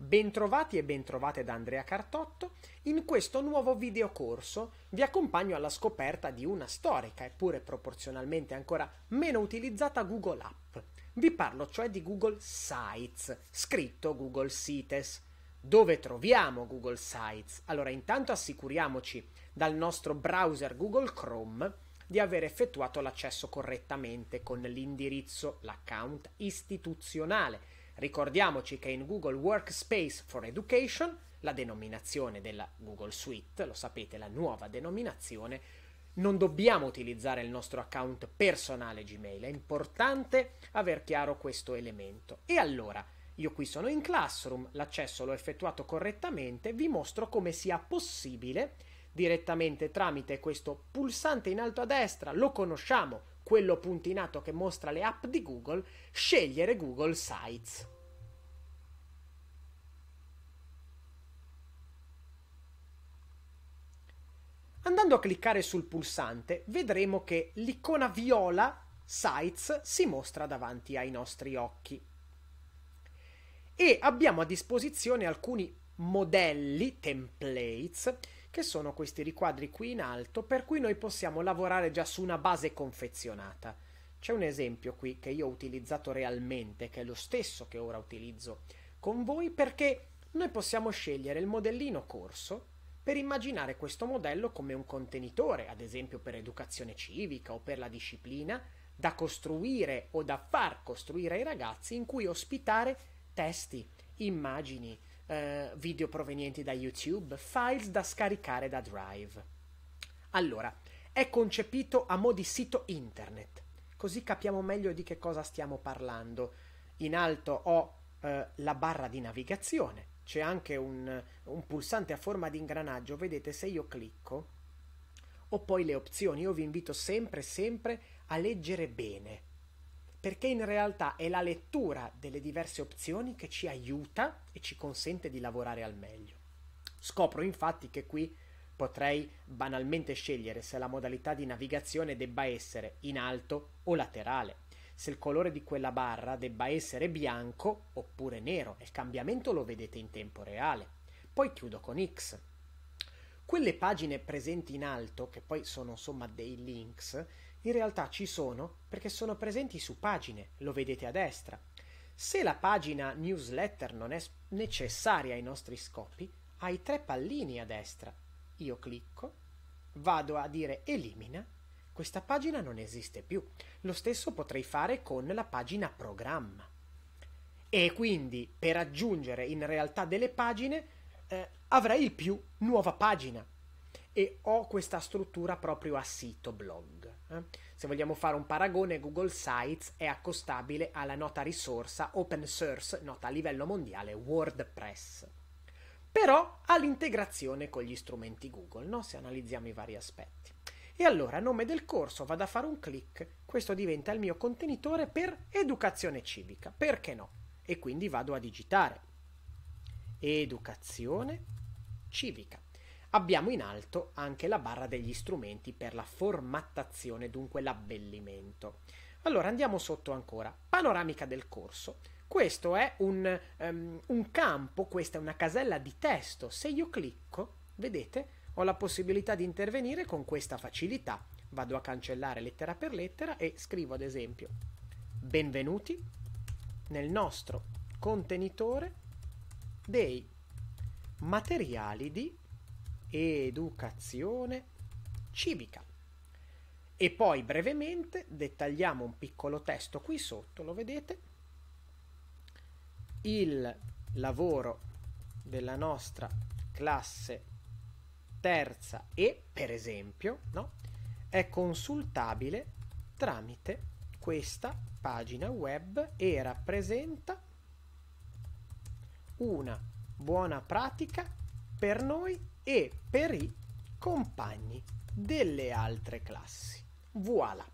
Bentrovati e bentrovate da Andrea Cartotto, in questo nuovo videocorso vi accompagno alla scoperta di una storica, eppure proporzionalmente ancora meno utilizzata Google App. Vi parlo cioè di Google Sites, scritto Google Sites. Dove troviamo Google Sites? Allora intanto assicuriamoci dal nostro browser Google Chrome di aver effettuato l'accesso correttamente con l'indirizzo, l'account istituzionale Ricordiamoci che in Google Workspace for Education, la denominazione della Google Suite, lo sapete, la nuova denominazione, non dobbiamo utilizzare il nostro account personale Gmail, è importante aver chiaro questo elemento. E allora, io qui sono in Classroom, l'accesso l'ho effettuato correttamente, vi mostro come sia possibile direttamente tramite questo pulsante in alto a destra, lo conosciamo, quello puntinato che mostra le app di Google, scegliere Google Sites. Andando a cliccare sul pulsante vedremo che l'icona viola Sites si mostra davanti ai nostri occhi e abbiamo a disposizione alcuni modelli, templates, che sono questi riquadri qui in alto per cui noi possiamo lavorare già su una base confezionata. C'è un esempio qui che io ho utilizzato realmente, che è lo stesso che ora utilizzo con voi, perché noi possiamo scegliere il modellino corso per immaginare questo modello come un contenitore, ad esempio per educazione civica o per la disciplina, da costruire o da far costruire ai ragazzi in cui ospitare testi, immagini, eh, video provenienti da YouTube, files da scaricare da Drive. Allora, è concepito a mo' di sito internet, così capiamo meglio di che cosa stiamo parlando. In alto ho eh, la barra di navigazione, c'è anche un, un pulsante a forma di ingranaggio, vedete se io clicco, ho poi le opzioni, io vi invito sempre sempre a leggere bene perché in realtà è la lettura delle diverse opzioni che ci aiuta e ci consente di lavorare al meglio. Scopro infatti che qui potrei banalmente scegliere se la modalità di navigazione debba essere in alto o laterale, se il colore di quella barra debba essere bianco oppure nero, e il cambiamento lo vedete in tempo reale. Poi chiudo con X. Quelle pagine presenti in alto, che poi sono insomma dei links, in realtà ci sono perché sono presenti su pagine, lo vedete a destra. Se la pagina newsletter non è necessaria ai nostri scopi, hai tre pallini a destra. Io clicco, vado a dire elimina, questa pagina non esiste più. Lo stesso potrei fare con la pagina programma. E quindi per aggiungere in realtà delle pagine eh, avrai il più nuova pagina e ho questa struttura proprio a sito blog. Eh? Se vogliamo fare un paragone, Google Sites è accostabile alla nota risorsa open source, nota a livello mondiale, WordPress. Però ha l'integrazione con gli strumenti Google, no? se analizziamo i vari aspetti. E allora, a nome del corso, vado a fare un clic, questo diventa il mio contenitore per educazione civica, perché no? E quindi vado a digitare. Educazione civica. Abbiamo in alto anche la barra degli strumenti per la formattazione, dunque l'abbellimento. Allora andiamo sotto ancora, panoramica del corso. Questo è un, um, un campo, questa è una casella di testo. Se io clicco, vedete, ho la possibilità di intervenire con questa facilità. Vado a cancellare lettera per lettera e scrivo ad esempio benvenuti nel nostro contenitore dei materiali di educazione civica. E poi brevemente dettagliamo un piccolo testo qui sotto, lo vedete? Il lavoro della nostra classe terza e, per esempio, no? è consultabile tramite questa pagina web e rappresenta una buona pratica per noi e per i compagni delle altre classi. Voilà.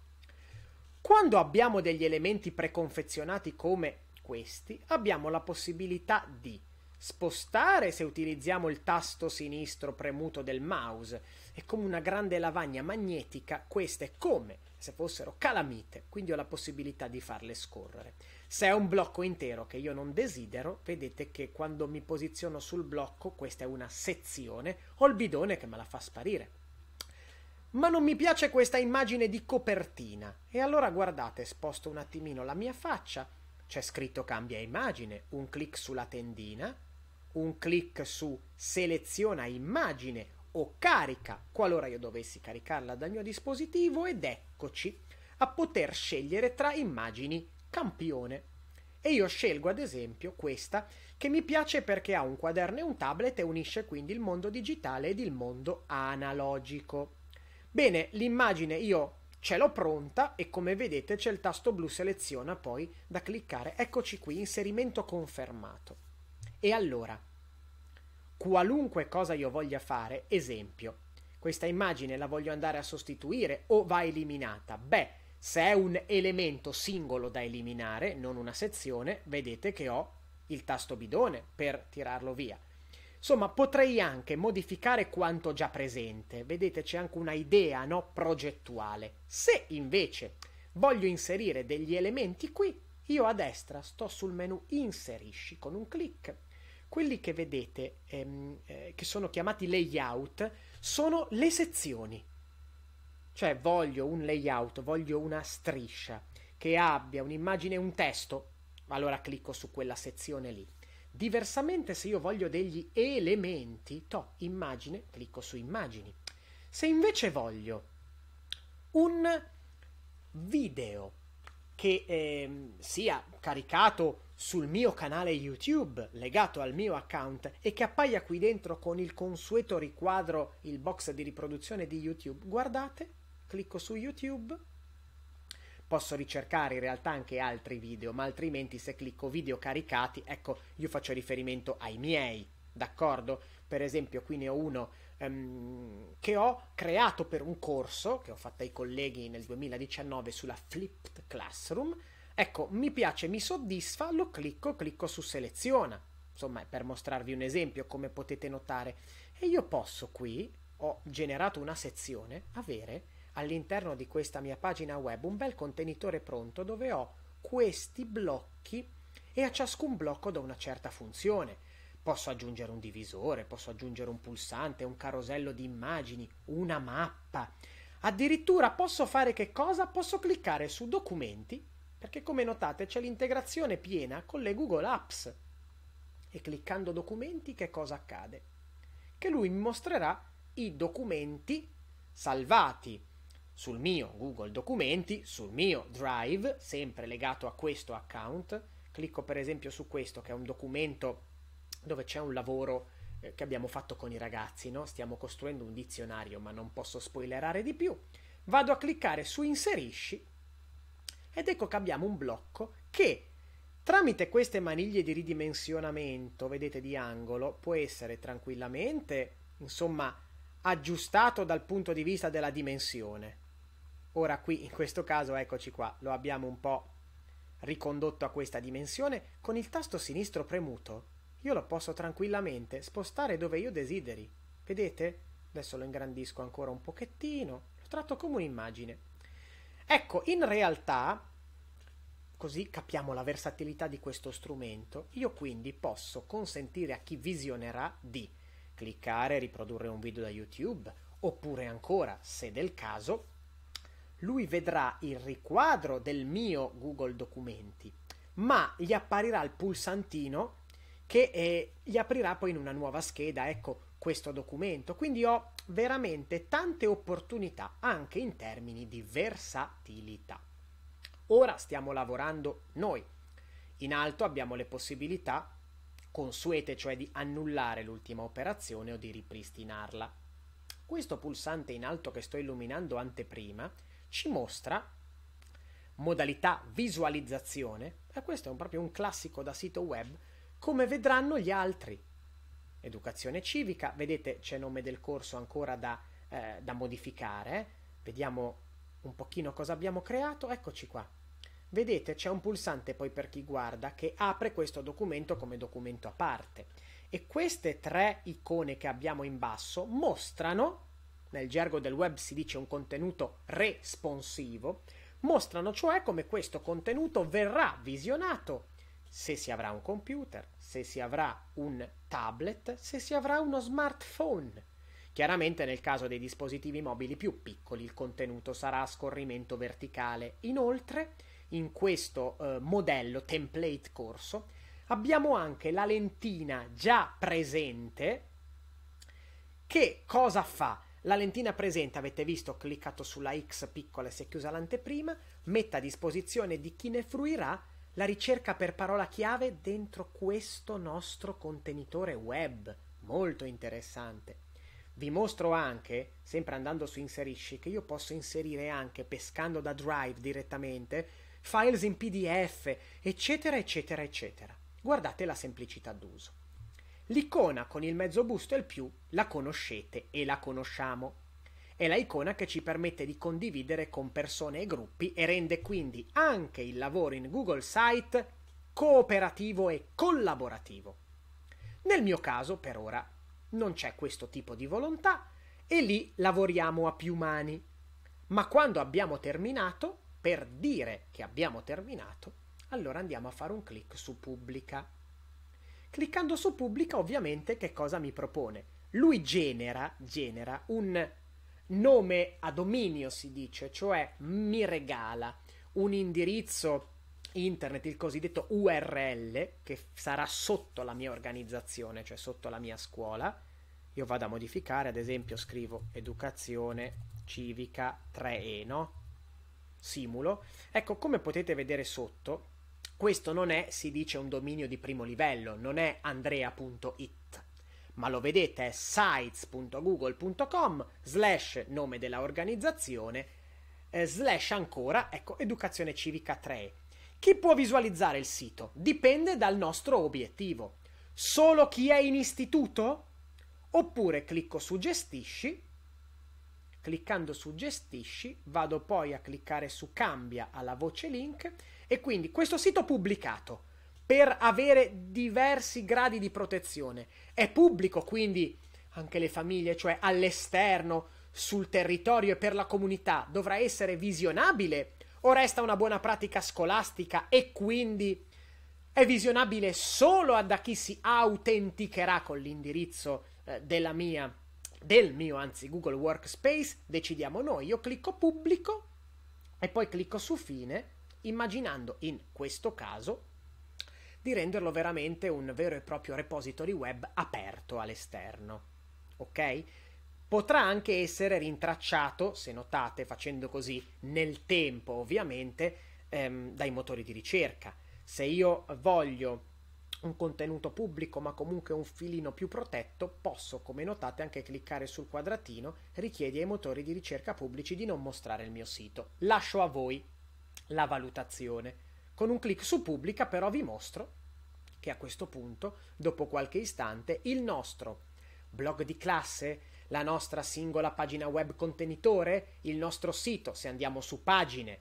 Quando abbiamo degli elementi preconfezionati come questi, abbiamo la possibilità di spostare se utilizziamo il tasto sinistro premuto del mouse. e come una grande lavagna magnetica, queste come se fossero calamite, quindi ho la possibilità di farle scorrere. Se è un blocco intero che io non desidero, vedete che quando mi posiziono sul blocco, questa è una sezione, ho il bidone che me la fa sparire. Ma non mi piace questa immagine di copertina. E allora guardate, sposto un attimino la mia faccia. C'è scritto cambia immagine, un clic sulla tendina, un clic su seleziona immagine o carica qualora io dovessi caricarla dal mio dispositivo ed eccoci a poter scegliere tra immagini campione. E io scelgo ad esempio questa che mi piace perché ha un quaderno e un tablet e unisce quindi il mondo digitale ed il mondo analogico. Bene, l'immagine io ce l'ho pronta e come vedete c'è il tasto blu seleziona poi da cliccare. Eccoci qui, inserimento confermato. E allora, qualunque cosa io voglia fare, esempio, questa immagine la voglio andare a sostituire o va eliminata? Beh, se è un elemento singolo da eliminare, non una sezione, vedete che ho il tasto bidone per tirarlo via. Insomma, potrei anche modificare quanto già presente. Vedete, c'è anche una idea no, progettuale. Se invece voglio inserire degli elementi qui, io a destra sto sul menu Inserisci con un clic quelli che vedete, ehm, eh, che sono chiamati layout, sono le sezioni. Cioè voglio un layout, voglio una striscia che abbia un'immagine e un testo, allora clicco su quella sezione lì. Diversamente se io voglio degli elementi, to immagine, clicco su immagini. Se invece voglio un video che eh, sia caricato sul mio canale YouTube legato al mio account e che appaia qui dentro con il consueto riquadro, il box di riproduzione di YouTube. Guardate, clicco su YouTube. Posso ricercare in realtà anche altri video, ma altrimenti se clicco video caricati, ecco, io faccio riferimento ai miei, d'accordo? Per esempio, qui ne ho uno ehm, che ho creato per un corso che ho fatto ai colleghi nel 2019 sulla Flipped Classroom. Ecco, mi piace, mi soddisfa, lo clicco, clicco su seleziona. Insomma, per mostrarvi un esempio, come potete notare. E io posso qui, ho generato una sezione, avere all'interno di questa mia pagina web un bel contenitore pronto dove ho questi blocchi e a ciascun blocco do una certa funzione. Posso aggiungere un divisore, posso aggiungere un pulsante, un carosello di immagini, una mappa. Addirittura posso fare che cosa? Posso cliccare su documenti, perché come notate c'è l'integrazione piena con le Google Apps. E cliccando documenti che cosa accade? Che lui mi mostrerà i documenti salvati sul mio Google Documenti, sul mio Drive, sempre legato a questo account. Clicco per esempio su questo che è un documento dove c'è un lavoro eh, che abbiamo fatto con i ragazzi, no? stiamo costruendo un dizionario ma non posso spoilerare di più, vado a cliccare su inserisci ed ecco che abbiamo un blocco che tramite queste maniglie di ridimensionamento, vedete di angolo, può essere tranquillamente, insomma, aggiustato dal punto di vista della dimensione. Ora qui, in questo caso, eccoci qua, lo abbiamo un po' ricondotto a questa dimensione, con il tasto sinistro premuto io lo posso tranquillamente spostare dove io desideri. Vedete? Adesso lo ingrandisco ancora un pochettino, lo tratto come un'immagine. Ecco, in realtà, così capiamo la versatilità di questo strumento, io quindi posso consentire a chi visionerà di cliccare, riprodurre un video da YouTube, oppure ancora, se del caso, lui vedrà il riquadro del mio Google Documenti, ma gli apparirà il pulsantino che eh, gli aprirà poi in una nuova scheda, ecco, questo documento. Quindi ho veramente tante opportunità anche in termini di versatilità. Ora stiamo lavorando noi. In alto abbiamo le possibilità consuete, cioè di annullare l'ultima operazione o di ripristinarla. Questo pulsante in alto che sto illuminando anteprima ci mostra modalità visualizzazione, e questo è un, proprio un classico da sito web come vedranno gli altri. Educazione civica, vedete c'è nome del corso ancora da, eh, da modificare, vediamo un pochino cosa abbiamo creato, eccoci qua. Vedete c'è un pulsante poi per chi guarda che apre questo documento come documento a parte e queste tre icone che abbiamo in basso mostrano, nel gergo del web si dice un contenuto responsivo, mostrano cioè come questo contenuto verrà visionato se si avrà un computer, se si avrà un tablet, se si avrà uno smartphone. Chiaramente nel caso dei dispositivi mobili più piccoli il contenuto sarà a scorrimento verticale. Inoltre, in questo eh, modello template corso, abbiamo anche la lentina già presente che cosa fa? La lentina presente, avete visto, ho cliccato sulla X piccola e si è chiusa l'anteprima, mette a disposizione di chi ne fruirà la ricerca per parola chiave dentro questo nostro contenitore web, molto interessante. Vi mostro anche, sempre andando su inserisci, che io posso inserire anche pescando da Drive direttamente, files in PDF, eccetera, eccetera, eccetera. Guardate la semplicità d'uso. L'icona con il mezzo busto e il più la conoscete e la conosciamo. È la icona che ci permette di condividere con persone e gruppi e rende quindi anche il lavoro in Google Site cooperativo e collaborativo. Nel mio caso, per ora, non c'è questo tipo di volontà e lì lavoriamo a più mani. Ma quando abbiamo terminato, per dire che abbiamo terminato, allora andiamo a fare un clic su pubblica. Cliccando su pubblica ovviamente che cosa mi propone? Lui genera, genera un Nome a dominio si dice, cioè mi regala un indirizzo internet, il cosiddetto URL, che sarà sotto la mia organizzazione, cioè sotto la mia scuola. Io vado a modificare, ad esempio scrivo educazione civica 3E, no? Simulo. Ecco, come potete vedere sotto, questo non è, si dice, un dominio di primo livello, non è andrea.it, ma lo vedete è sites.google.com slash nome della organizzazione eh, slash ancora, ecco, educazione civica 3. Chi può visualizzare il sito? Dipende dal nostro obiettivo. Solo chi è in istituto? Oppure clicco su gestisci, cliccando su gestisci vado poi a cliccare su cambia alla voce link e quindi questo sito pubblicato per avere diversi gradi di protezione. È pubblico, quindi anche le famiglie, cioè all'esterno, sul territorio e per la comunità, dovrà essere visionabile o resta una buona pratica scolastica e quindi è visionabile solo da chi si autenticherà con l'indirizzo eh, della mia del mio, anzi Google Workspace, decidiamo noi. Io clicco pubblico e poi clicco su fine, immaginando in questo caso di renderlo veramente un vero e proprio repository web aperto all'esterno. Ok? Potrà anche essere rintracciato, se notate facendo così nel tempo ovviamente, ehm, dai motori di ricerca. Se io voglio un contenuto pubblico ma comunque un filino più protetto, posso, come notate, anche cliccare sul quadratino, richiedi ai motori di ricerca pubblici di non mostrare il mio sito. Lascio a voi la valutazione. Con un clic su pubblica però vi mostro che a questo punto, dopo qualche istante, il nostro blog di classe, la nostra singola pagina web contenitore, il nostro sito, se andiamo su pagine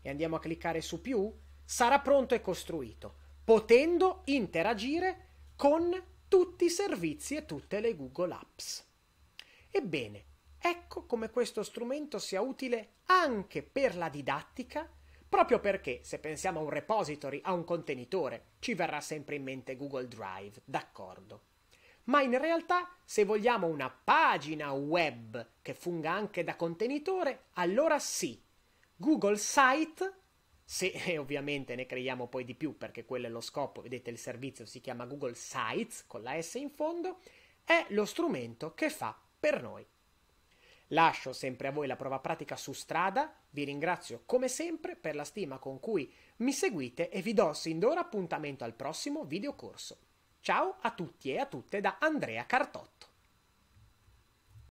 e andiamo a cliccare su più, sarà pronto e costruito, potendo interagire con tutti i servizi e tutte le Google Apps. Ebbene, ecco come questo strumento sia utile anche per la didattica proprio perché se pensiamo a un repository, a un contenitore, ci verrà sempre in mente Google Drive, d'accordo. Ma in realtà, se vogliamo una pagina web che funga anche da contenitore, allora sì, Google Site, se eh, ovviamente ne creiamo poi di più perché quello è lo scopo, vedete il servizio si chiama Google Sites con la S in fondo, è lo strumento che fa per noi Lascio sempre a voi la prova pratica su strada, vi ringrazio come sempre per la stima con cui mi seguite e vi do sin d'ora appuntamento al prossimo videocorso. Ciao a tutti e a tutte da Andrea Cartotti.